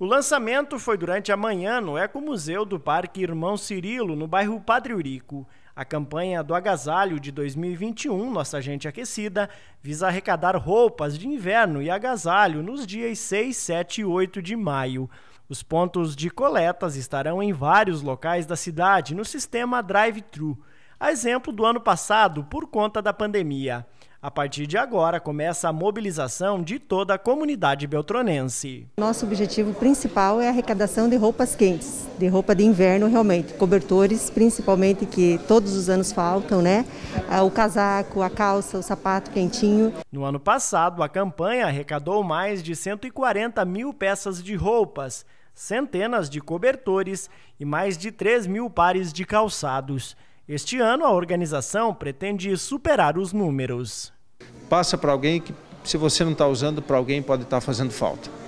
O lançamento foi durante a manhã no Ecomuseu do Parque Irmão Cirilo, no bairro Padre Urico. A campanha do Agasalho de 2021, Nossa Gente Aquecida, visa arrecadar roupas de inverno e agasalho nos dias 6, 7 e 8 de maio. Os pontos de coletas estarão em vários locais da cidade no sistema drive-thru a exemplo do ano passado por conta da pandemia. A partir de agora começa a mobilização de toda a comunidade beltronense. Nosso objetivo principal é a arrecadação de roupas quentes, de roupa de inverno realmente, cobertores principalmente que todos os anos faltam, né? Ah, o casaco, a calça, o sapato quentinho. No ano passado, a campanha arrecadou mais de 140 mil peças de roupas, centenas de cobertores e mais de 3 mil pares de calçados. Este ano, a organização pretende superar os números. Passa para alguém que, se você não está usando, para alguém pode estar tá fazendo falta.